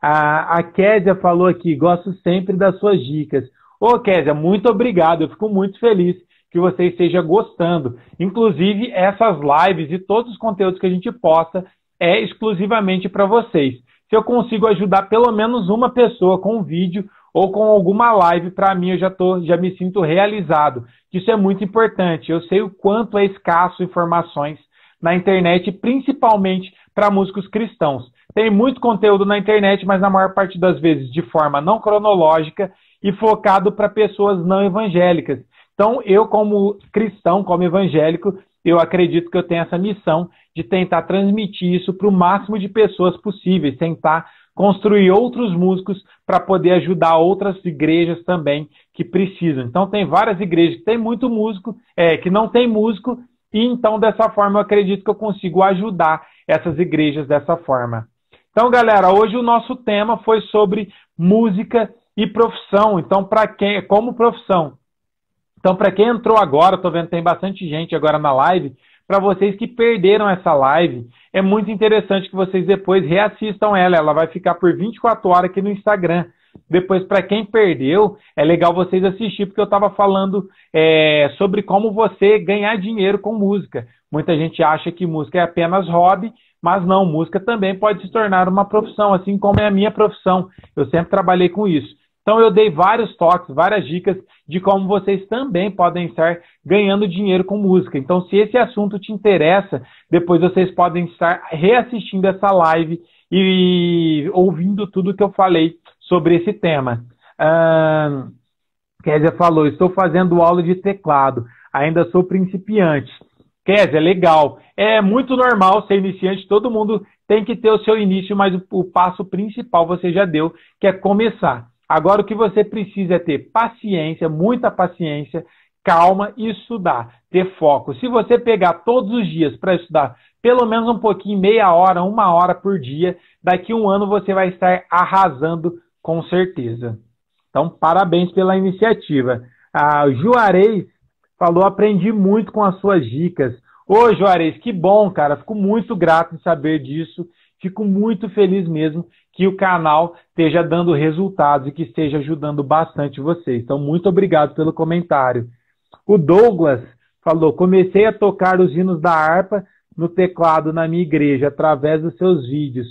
A, a Kézia falou aqui, gosto sempre das suas dicas. Ô, Kézia, muito obrigado. Eu fico muito feliz que você esteja gostando. Inclusive, essas lives e todos os conteúdos que a gente posta é exclusivamente para vocês. Se eu consigo ajudar pelo menos uma pessoa com um vídeo ou com alguma live, para mim eu já, tô, já me sinto realizado. Isso é muito importante. Eu sei o quanto é escasso informações na internet, principalmente para músicos cristãos. Tem muito conteúdo na internet, mas na maior parte das vezes de forma não cronológica e focado para pessoas não evangélicas. Então, eu, como cristão, como evangélico, eu acredito que eu tenho essa missão de tentar transmitir isso para o máximo de pessoas possíveis, tentar construir outros músicos para poder ajudar outras igrejas também que precisam. Então tem várias igrejas que tem muito músico, é, que não tem músico, e então dessa forma eu acredito que eu consigo ajudar essas igrejas dessa forma. Então, galera, hoje o nosso tema foi sobre música e profissão. Então, para quem, como profissão. Então, para quem entrou agora, estou vendo que tem bastante gente agora na live para vocês que perderam essa live, é muito interessante que vocês depois reassistam ela. Ela vai ficar por 24 horas aqui no Instagram. Depois, para quem perdeu, é legal vocês assistir, porque eu estava falando é, sobre como você ganhar dinheiro com música. Muita gente acha que música é apenas hobby, mas não, música também pode se tornar uma profissão, assim como é a minha profissão. Eu sempre trabalhei com isso. Então eu dei vários toques, várias dicas de como vocês também podem estar ganhando dinheiro com música. Então, se esse assunto te interessa, depois vocês podem estar reassistindo essa live e ouvindo tudo que eu falei sobre esse tema. Ah, Kézia falou: estou fazendo aula de teclado, ainda sou principiante. Kézia, legal. É muito normal ser iniciante, todo mundo tem que ter o seu início, mas o, o passo principal você já deu, que é começar. Agora, o que você precisa é ter paciência, muita paciência, calma e estudar, ter foco. Se você pegar todos os dias para estudar pelo menos um pouquinho, meia hora, uma hora por dia, daqui um ano você vai estar arrasando com certeza. Então, parabéns pela iniciativa. A Juarez falou: aprendi muito com as suas dicas. Ô, Juarez, que bom, cara. Fico muito grato em saber disso. Fico muito feliz mesmo que o canal esteja dando resultados e que esteja ajudando bastante vocês. Então, muito obrigado pelo comentário. O Douglas falou: comecei a tocar os hinos da harpa no teclado na minha igreja através dos seus vídeos.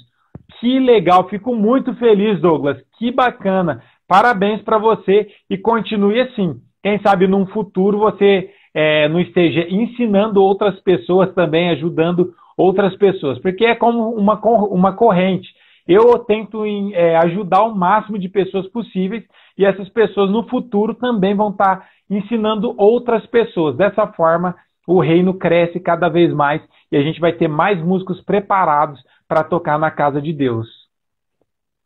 Que legal, fico muito feliz, Douglas. Que bacana. Parabéns para você e continue assim. Quem sabe num futuro você é, não esteja ensinando outras pessoas também, ajudando outras pessoas, porque é como uma, uma corrente. Eu tento em, é, ajudar o máximo de pessoas possíveis e essas pessoas no futuro também vão estar tá ensinando outras pessoas. Dessa forma, o reino cresce cada vez mais e a gente vai ter mais músicos preparados para tocar na casa de Deus.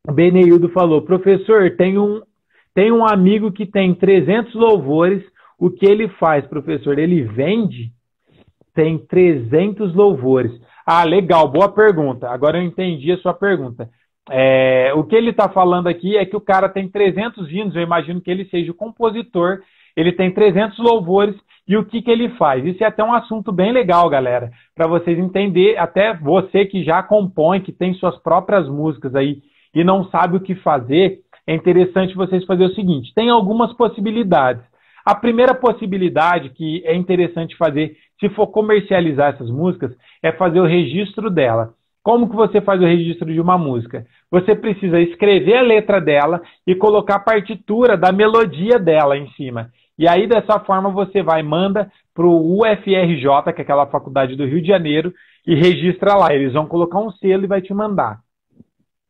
O Beneildo falou: professor, tem um, tem um amigo que tem 300 louvores. O que ele faz, professor? Ele vende? Tem 300 louvores. Ah, legal, boa pergunta. Agora eu entendi a sua pergunta. É, o que ele está falando aqui é que o cara tem 300 hinos, eu imagino que ele seja o compositor, ele tem 300 louvores, e o que, que ele faz? Isso é até um assunto bem legal, galera, para vocês entender, até você que já compõe, que tem suas próprias músicas aí e não sabe o que fazer, é interessante vocês fazer o seguinte, tem algumas possibilidades. A primeira possibilidade que é interessante fazer se for comercializar essas músicas, é fazer o registro dela. Como que você faz o registro de uma música? Você precisa escrever a letra dela e colocar a partitura da melodia dela em cima. E aí, dessa forma, você vai, manda para o UFRJ, que é aquela faculdade do Rio de Janeiro, e registra lá. Eles vão colocar um selo e vai te mandar.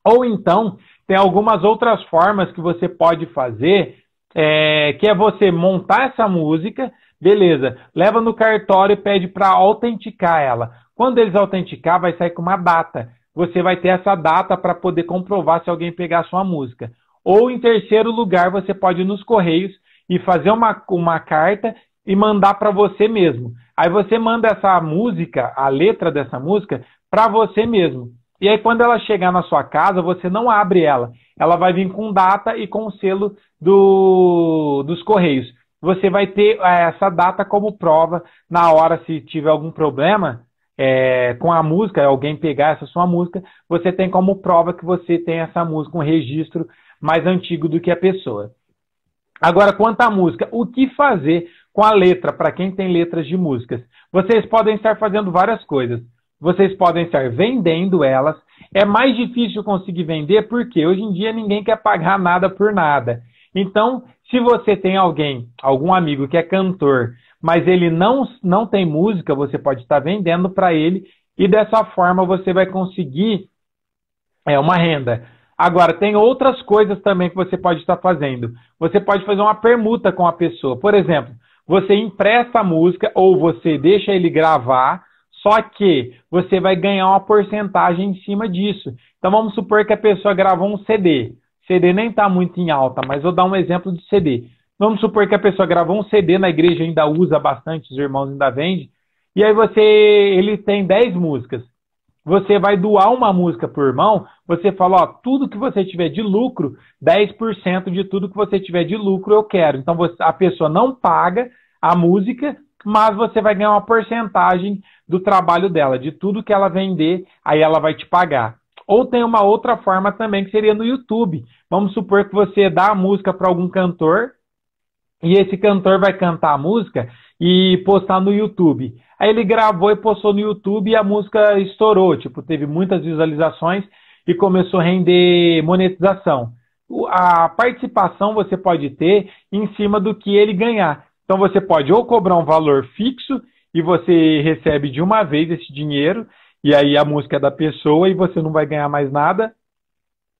Ou então, tem algumas outras formas que você pode fazer, é, que é você montar essa música, Beleza, leva no cartório e pede para autenticar ela. Quando eles autenticar, vai sair com uma data. Você vai ter essa data para poder comprovar se alguém pegar sua música. Ou em terceiro lugar, você pode ir nos correios e fazer uma, uma carta e mandar para você mesmo. Aí você manda essa música, a letra dessa música, para você mesmo. E aí quando ela chegar na sua casa, você não abre ela. Ela vai vir com data e com selo do, dos correios você vai ter é, essa data como prova na hora se tiver algum problema é, com a música, alguém pegar essa sua música, você tem como prova que você tem essa música, um registro mais antigo do que a pessoa. Agora, quanto à música, o que fazer com a letra, para quem tem letras de músicas? Vocês podem estar fazendo várias coisas. Vocês podem estar vendendo elas. É mais difícil conseguir vender porque hoje em dia ninguém quer pagar nada por nada. Então, se você tem alguém, algum amigo que é cantor, mas ele não, não tem música, você pode estar vendendo para ele e dessa forma você vai conseguir é, uma renda. Agora, tem outras coisas também que você pode estar fazendo. Você pode fazer uma permuta com a pessoa. Por exemplo, você empresta a música ou você deixa ele gravar, só que você vai ganhar uma porcentagem em cima disso. Então, vamos supor que a pessoa gravou um CD. CD nem está muito em alta, mas vou dar um exemplo de CD. Vamos supor que a pessoa gravou um CD na igreja, ainda usa bastante, os irmãos ainda vendem, e aí você, ele tem 10 músicas. Você vai doar uma música por irmão, você fala, ó, tudo que você tiver de lucro, 10% de tudo que você tiver de lucro eu quero. Então você, a pessoa não paga a música, mas você vai ganhar uma porcentagem do trabalho dela, de tudo que ela vender, aí ela vai te pagar. Ou tem uma outra forma também que seria no YouTube. Vamos supor que você dá a música para algum cantor e esse cantor vai cantar a música e postar no YouTube. Aí ele gravou e postou no YouTube e a música estourou, tipo, teve muitas visualizações e começou a render monetização. A participação você pode ter em cima do que ele ganhar. Então você pode ou cobrar um valor fixo e você recebe de uma vez esse dinheiro e aí a música é da pessoa e você não vai ganhar mais nada.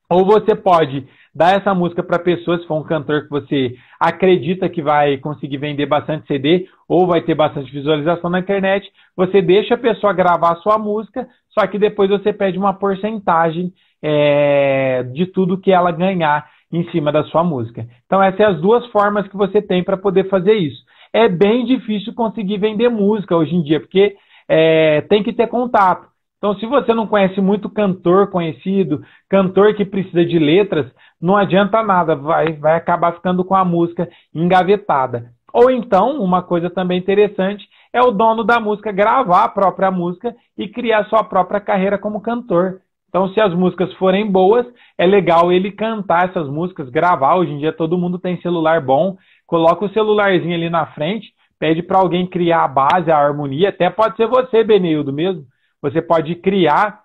Ou você pode dar essa música para pessoas, se for um cantor que você acredita que vai conseguir vender bastante CD ou vai ter bastante visualização na internet, você deixa a pessoa gravar a sua música, só que depois você pede uma porcentagem é, de tudo que ela ganhar em cima da sua música. Então, essas são as duas formas que você tem para poder fazer isso. É bem difícil conseguir vender música hoje em dia, porque é, tem que ter contato. Então, se você não conhece muito cantor conhecido, cantor que precisa de letras, não adianta nada, vai, vai acabar ficando com a música engavetada. Ou então, uma coisa também interessante, é o dono da música gravar a própria música e criar sua própria carreira como cantor. Então, se as músicas forem boas, é legal ele cantar essas músicas, gravar. Hoje em dia todo mundo tem celular bom, coloca o celularzinho ali na frente, pede para alguém criar a base, a harmonia, até pode ser você, Beneildo mesmo você pode criar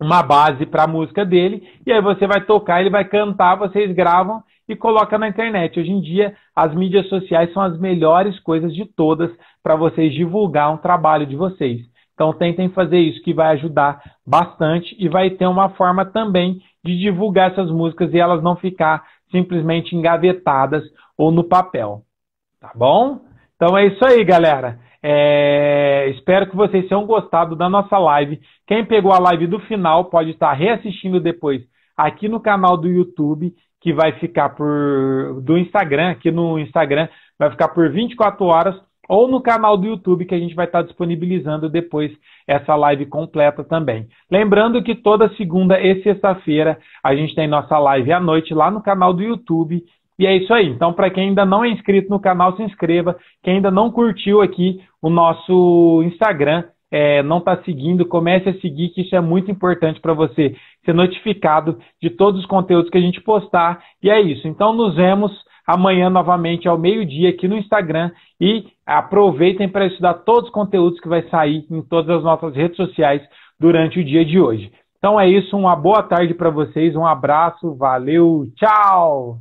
uma base para a música dele, e aí você vai tocar, ele vai cantar, vocês gravam e coloca na internet. Hoje em dia, as mídias sociais são as melhores coisas de todas para vocês divulgar um trabalho de vocês. Então tentem fazer isso que vai ajudar bastante e vai ter uma forma também de divulgar essas músicas e elas não ficar simplesmente engavetadas ou no papel. Tá bom? Então é isso aí, galera. É, espero que vocês tenham gostado da nossa live. Quem pegou a live do final pode estar reassistindo depois aqui no canal do YouTube, que vai ficar por do Instagram, aqui no Instagram, vai ficar por 24 horas, ou no canal do YouTube, que a gente vai estar disponibilizando depois essa live completa também. Lembrando que toda segunda e sexta-feira a gente tem nossa live à noite lá no canal do YouTube e é isso aí. Então, para quem ainda não é inscrito no canal, se inscreva. Quem ainda não curtiu aqui o nosso Instagram, é, não está seguindo, comece a seguir, que isso é muito importante para você ser notificado de todos os conteúdos que a gente postar. E é isso. Então, nos vemos amanhã novamente ao meio-dia aqui no Instagram e aproveitem para estudar todos os conteúdos que vai sair em todas as nossas redes sociais durante o dia de hoje. Então é isso, uma boa tarde para vocês, um abraço, valeu, tchau!